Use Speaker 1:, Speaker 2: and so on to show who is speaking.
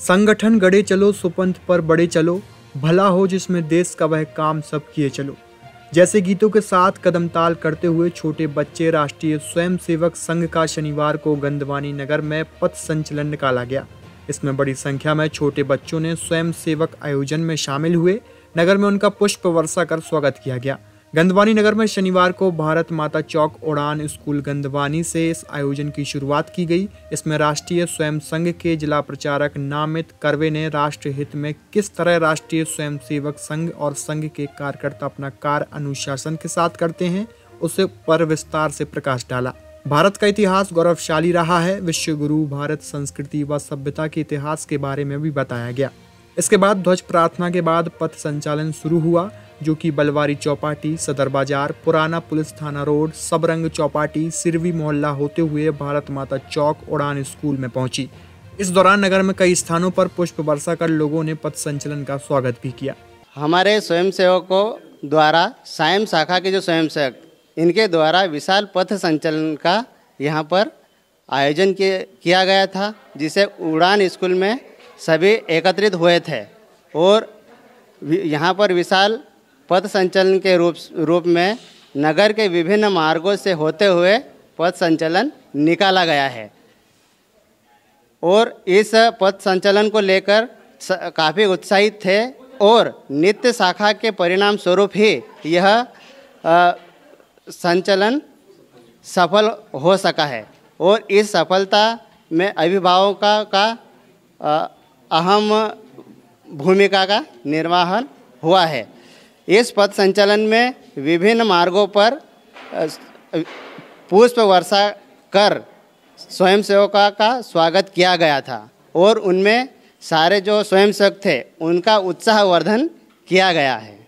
Speaker 1: संगठन गड़े चलो सुपंथ पर बड़े चलो भला हो जिसमें देश का वह काम सब किए चलो जैसे गीतों के साथ कदम ताल करते हुए छोटे बच्चे राष्ट्रीय स्वयंसेवक संघ का शनिवार को गंदवानी नगर में पथ संचलन निकाला गया इसमें बड़ी संख्या में छोटे बच्चों ने स्वयंसेवक आयोजन में शामिल हुए नगर में उनका पुष्प वर्षा कर स्वागत किया गया गंदवानी नगर में शनिवार को भारत माता चौक उड़ान स्कूल गंदवानी से इस आयोजन की शुरुआत की गई इसमें राष्ट्रीय स्वयं संघ के जिला प्रचारक नामित करवे ने राष्ट्र हित में किस तरह राष्ट्रीय स्वयं सेवक संघ और संघ के कार्यकर्ता अपना कार्य अनुशासन के साथ करते हैं उसे पर विस्तार से प्रकाश डाला भारत का इतिहास गौरवशाली रहा है विश्व गुरु भारत संस्कृति व सभ्यता के इतिहास के बारे में भी बताया गया इसके बाद ध्वज प्रार्थना के बाद पथ संचालन शुरू हुआ जो कि बलवारी चौपाटी सदर बाजार पुराना पुलिस थाना रोड सबरंग चौपाटी सिरवी मोहल्ला होते हुए भारत माता चौक उड़ान स्कूल में पहुंची इस दौरान नगर में कई स्थानों पर पुष्प वर्षा कर लोगों ने पथ संचलन का स्वागत भी किया
Speaker 2: हमारे सेवकों द्वारा सायम शाखा के जो सेवक इनके द्वारा विशाल पथ संचलन का यहाँ पर आयोजन किया गया था जिसे उड़ान स्कूल में सभी एकत्रित हुए थे और यहाँ पर विशाल पथ संचलन के रूप रूप में नगर के विभिन्न मार्गों से होते हुए पथ संचलन निकाला गया है और इस पथ संचलन को लेकर काफ़ी उत्साहित थे और नित्य शाखा के परिणाम स्वरूप ही यह संचलन सफल हो सका है और इस सफलता में अभिभावकों का, का अहम भूमिका का निर्वाहन हुआ है इस पथ संचालन में विभिन्न मार्गों पर पुष्प वर्षा कर स्वयंसेवका का स्वागत किया गया था और उनमें सारे जो स्वयंसेवक थे उनका उत्साहवर्धन किया गया है